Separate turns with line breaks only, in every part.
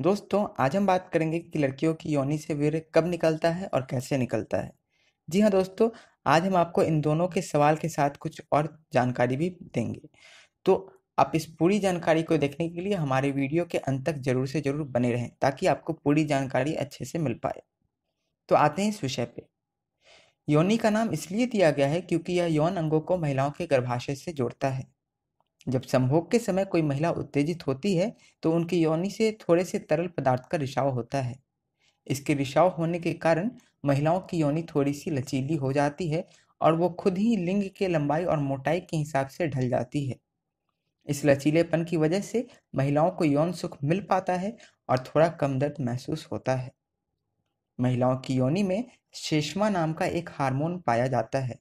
दोस्तों आज हम बात करेंगे कि लड़कियों की योनि से वीर कब निकलता है और कैसे निकलता है जी हाँ दोस्तों आज हम आपको इन दोनों के सवाल के साथ कुछ और जानकारी भी देंगे तो आप इस पूरी जानकारी को देखने के लिए हमारे वीडियो के अंत तक जरूर से जरूर बने रहें ताकि आपको पूरी जानकारी अच्छे से मिल पाए तो आते हैं इस विषय पर योनि का नाम इसलिए दिया गया है क्योंकि यह यौन अंगों को महिलाओं के गर्भाशय से जोड़ता है जब संभोग के समय कोई महिला उत्तेजित होती है तो उनकी योनि से थोड़े से तरल पदार्थ का रिसाव होता है इसके रिसाव होने के कारण महिलाओं की योनि थोड़ी सी लचीली हो जाती है और वो खुद ही लिंग के लंबाई और मोटाई के हिसाब से ढल जाती है इस लचीलेपन की वजह से महिलाओं को यौन सुख मिल पाता है और थोड़ा कम दर्द महसूस होता है महिलाओं की योनि में शेषमा नाम का एक हार्मोन पाया जाता है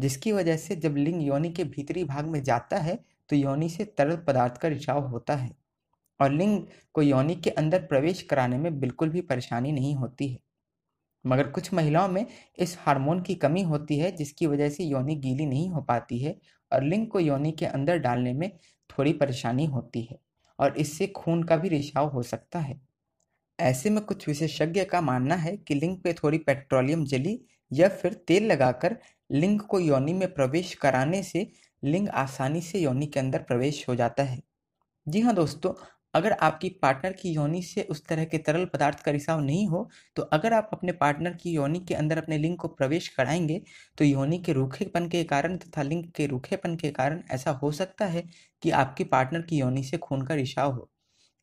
जिसकी वजह से जब लिंग योनि के भीतरी भाग में जाता है तो योनि से तरल पदार्थ का रिसाव होता है और लिंग को योनि के अंदर प्रवेश कराने में बिल्कुल भी परेशानी नहीं होती है मगर कुछ महिलाओं में इस हार्मोन की कमी होती है जिसकी वजह से योनि गीली नहीं हो पाती है और लिंग को योनि के अंदर डालने में थोड़ी परेशानी होती है और इससे खून का भी रिसाव हो सकता है ऐसे में कुछ विशेषज्ञ का मानना है कि लिंग पे थोड़ी पेट्रोलियम जली या फिर तेल लगाकर लिंग को योनि में प्रवेश कराने से लिंग आसानी से योनि के अंदर प्रवेश हो जाता है जी हाँ दोस्तों अगर आपकी पार्टनर की योनि से उस तरह के तरल पदार्थ का रिसाव नहीं हो तो अगर आप अपने पार्टनर की योनि के अंदर अपने लिंग को प्रवेश कराएंगे तो योनि के रूखेपन के कारण तथा लिंग के रूखेपन के कारण ऐसा हो सकता है कि आपकी पार्टनर की योनि से खून का रिसाव हो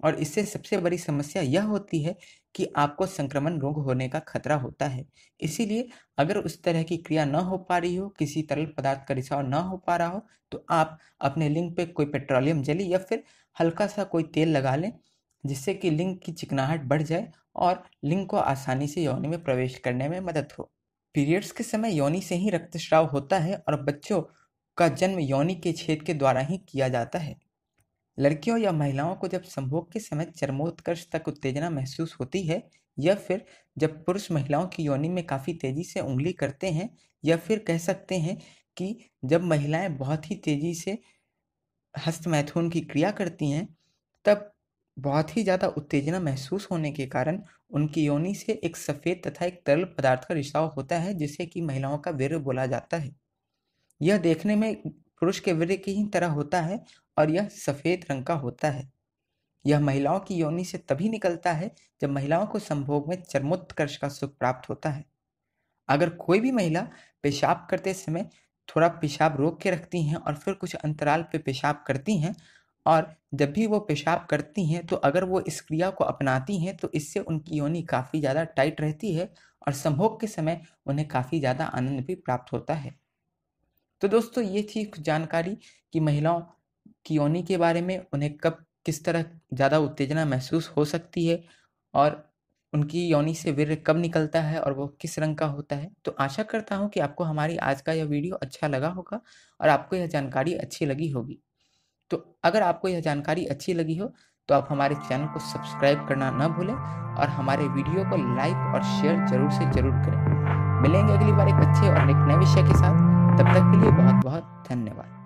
और इससे सबसे बड़ी समस्या यह होती है कि आपको संक्रमण रोग होने का खतरा होता है इसीलिए अगर उस तरह की क्रिया न हो पा रही हो किसी तरल पदार्थ का रिसाव न हो पा रहा हो तो आप अपने लिंग पे कोई पेट्रोलियम जली या फिर हल्का सा कोई तेल लगा लें जिससे कि लिंग की चिकनाहट बढ़ जाए और लिंग को आसानी से यौनि में प्रवेश करने में मदद हो पीरियड्स के समय यौनी से ही रक्तस्राव होता है और बच्चों का जन्म यौनि के छेद के द्वारा ही किया जाता है लड़कियों या महिलाओं को जब संभोग के समय चरमोत्कर्ष तक उत्तेजना महसूस होती है या फिर जब पुरुष महिलाओं की योनि में काफ़ी तेज़ी से उंगली करते हैं या फिर कह सकते हैं कि जब महिलाएं बहुत ही तेज़ी से हस्तमैथुन की क्रिया करती हैं तब बहुत ही ज़्यादा उत्तेजना महसूस होने के कारण उनकी योनि से एक सफ़ेद तथा एक तरल पदार्थ का रिसाव होता है जिसे कि महिलाओं का वीर बोला जाता है यह देखने में पुरुष के वीर्य की ही तरह होता है और यह सफ़ेद रंग का होता है यह महिलाओं की योनि से तभी निकलता है जब महिलाओं को संभोग में चर्मोत्कर्ष का सुख प्राप्त होता है अगर कोई भी महिला पेशाब करते समय थोड़ा पेशाब रोक के रखती हैं और फिर कुछ अंतराल पे पेशाब करती हैं और जब भी वो पेशाब करती हैं तो अगर वो इस क्रिया को अपनाती हैं तो इससे उनकी योनि काफ़ी ज़्यादा टाइट रहती है और संभोग के समय उन्हें काफ़ी ज़्यादा आनंद भी प्राप्त होता है तो दोस्तों ये थी जानकारी कि महिलाओं की योनि के बारे में उन्हें कब किस तरह ज़्यादा उत्तेजना महसूस हो सकती है और उनकी योनि से वीर कब निकलता है और वो किस रंग का होता है तो आशा करता हूँ कि आपको हमारी आज का यह वीडियो अच्छा लगा होगा और आपको यह जानकारी अच्छी लगी होगी तो अगर आपको यह जानकारी अच्छी लगी हो तो आप हमारे चैनल को सब्सक्राइब करना ना भूलें और हमारे वीडियो को लाइक और शेयर जरूर से जरूर करें मिलेंगे अगली बार एक अच्छे और एक नए विषय के साथ तब तक के लिए बहुत बहुत धन्यवाद